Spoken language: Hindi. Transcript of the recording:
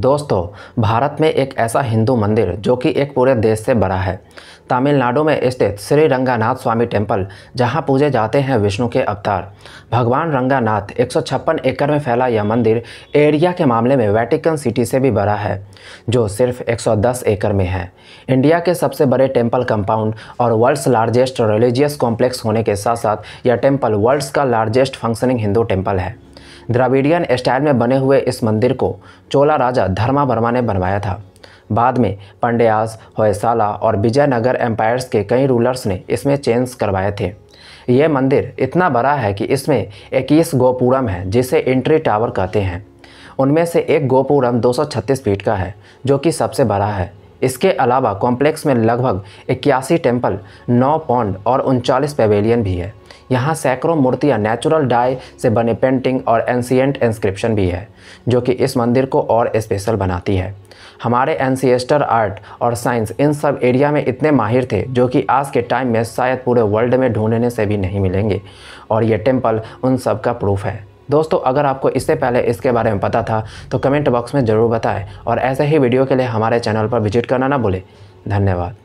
दोस्तों भारत में एक ऐसा हिंदू मंदिर जो कि एक पूरे देश से बड़ा है तमिलनाडु में स्थित श्री रंगानाथ स्वामी टेम्पल जहां पूजे जाते हैं विष्णु के अवतार भगवान रंगानाथ 156 एकड़ में फैला यह मंदिर एरिया के मामले में वेटिकन सिटी से भी बड़ा है जो सिर्फ 110 एकड़ में है इंडिया के सबसे बड़े टेम्पल कंपाउंड और वर्ल्ड्स लार्जेस्ट रिलीजियस कॉम्प्लेक्स होने के साथ साथ यह टेम्पल वर्ल्ड्स का लार्जेस्ट फंक्शनिंग हिंदू टेम्पल है द्राविडियन स्टाइल में बने हुए इस मंदिर को चोला राजा धर्मा वर्मा ने बनवाया था बाद में पंड्यास होयसाला और विजयनगर एम्पायर्स के कई रूलर्स ने इसमें चेंज करवाए थे यह मंदिर इतना बड़ा है कि इसमें इक्कीस गोपुरम है जिसे एंट्री टावर कहते हैं उनमें से एक गोपुरम 236 फीट का है जो कि सबसे बड़ा है इसके अलावा कॉम्प्लेक्स में लगभग इक्यासी टेम्पल नौ पौंड और उनचालीस पेवेलियन भी है यहाँ सैकड़ों मूर्तियाँ नेचुरल डाई से बने पेंटिंग और एंसियंट इंस्क्रिप्शन भी है जो कि इस मंदिर को और स्पेशल बनाती है हमारे एनसीएस्टर आर्ट और साइंस इन सब एरिया में इतने माहिर थे जो कि आज के टाइम में शायद पूरे वर्ल्ड में ढूंढने से भी नहीं मिलेंगे और ये टेम्पल उन सब का प्रूफ है दोस्तों अगर आपको इससे पहले इसके बारे में पता था तो कमेंट बॉक्स में ज़रूर बताएं और ऐसे ही वीडियो के लिए हमारे चैनल पर विजिट करना ना भूलें धन्यवाद